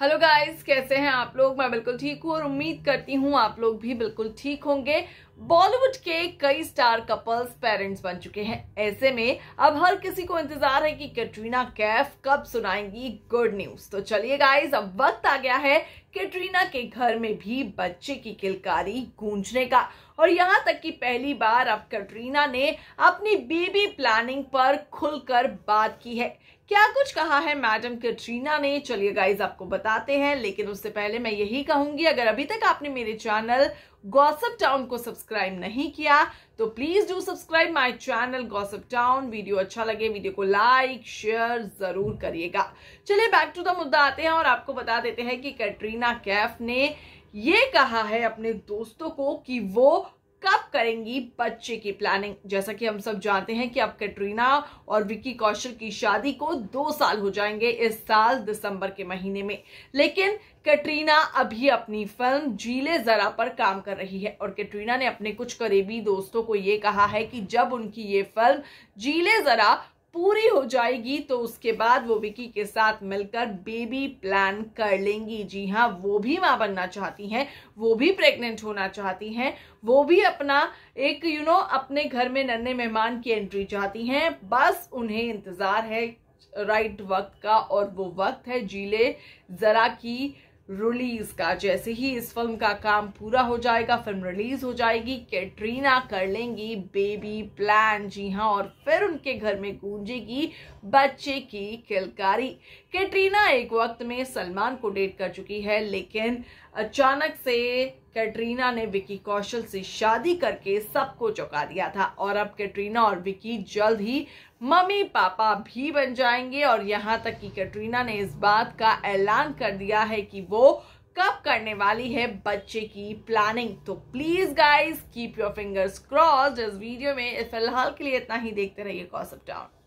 hello guys कैसे हैं आप लोग मैं बिल्कुल ठीक हूँ और उम्मीद करती हूँ आप लोग भी बिल्कुल ठीक होंगे बॉलीवुड के कई स्टार कपल्स पेरेंट्स बन चुके हैं ऐसे में अब हर किसी को इंतजार है कि कैटरीना कैफ कब सुनाएंगी गुड न्यूज तो चलिए गाइस अब वक्त आ गया है कैटरीना के घर में भी बच्चे की किलकारी गूंजने का और यहाँ तक कि पहली बार अब कैटरीना ने अपनी बेबी प्लानिंग पर खुलकर बात की है क्या कुछ कहा है मैडम कैटरीना ने चलिए गाइज आपको बताते हैं लेकिन उससे पहले मैं यही कहूंगी अगर अभी तक आपने मेरे चैनल गॉसअप टाउन को सब्सक्राइब नहीं किया तो please do subscribe my channel Gossup Town video अच्छा लगे वीडियो को लाइक शेयर जरूर करिएगा चलिए बैक टू द मुद्दा आते हैं और आपको बता देते हैं कि कैटरीना कैफ ने ये कहा है अपने दोस्तों को कि वो कब करेंगी बच्चे की प्लानिंग जैसा कि हम सब जानते हैं कि अब कैटरीना और विकी कौशल की शादी को दो साल हो जाएंगे इस साल दिसंबर के महीने में लेकिन कैटरीना अभी अपनी फिल्म जीले जरा पर काम कर रही है और कैटरीना ने अपने कुछ करीबी दोस्तों को ये कहा है कि जब उनकी ये फिल्म जीले जरा पूरी हो जाएगी तो उसके बाद वो विकी के साथ मिलकर बेबी प्लान कर लेंगी जी हाँ वो भी माँ बनना चाहती हैं वो भी प्रेग्नेंट होना चाहती हैं वो भी अपना एक यू you नो know, अपने घर में नन्हे मेहमान की एंट्री चाहती हैं बस उन्हें इंतज़ार है राइट वक्त का और वो वक्त है जीले जरा की रिलीज का जैसे ही इस फिल्म का काम पूरा हो जाएगा फिल्म रिलीज हो जाएगी कैटरीना कर लेंगी बेबी प्लान जी हाँ और फिर उनके घर में गूंजेगी बच्चे की किलकारी कैटरीना एक वक्त में सलमान को डेट कर चुकी है लेकिन अचानक से कैटरीना ने विकी कौशल से शादी करके सबको चौंका दिया था और अब कैटरीना और विकी जल्द ही मम्मी पापा भी बन जाएंगे और यहाँ तक कि कैटरीना ने इस बात का ऐलान कर दिया है कि वो कब करने वाली है बच्चे की प्लानिंग तो please guys keep your fingers crossed इस वीडियो में फिलहाल के लिए इतना ही देखते रहिए कॉसअप डाउन